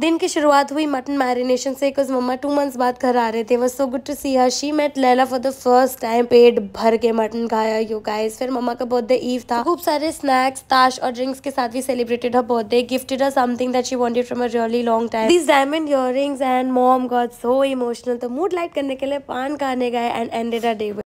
दिन की शुरुआत हुई मटन मैरिनेशन से कुछ मम्मा टू मंथ्स बाद घर आ रहे थे वो so good to see her she met Laila for the first time पेट भर के मटन खाया यू गाइस फिर मम्मा का बर्थडे ईव था खूब सारे स्नैक्स ताश और ड्रिंक्स के साथ भी celebrated her birthday gifted her something that she wanted from a really long time this diamond year and mom got so emotional तो मूड लाइट करने के लिए पान खाने गए एंड एंडेड अ डे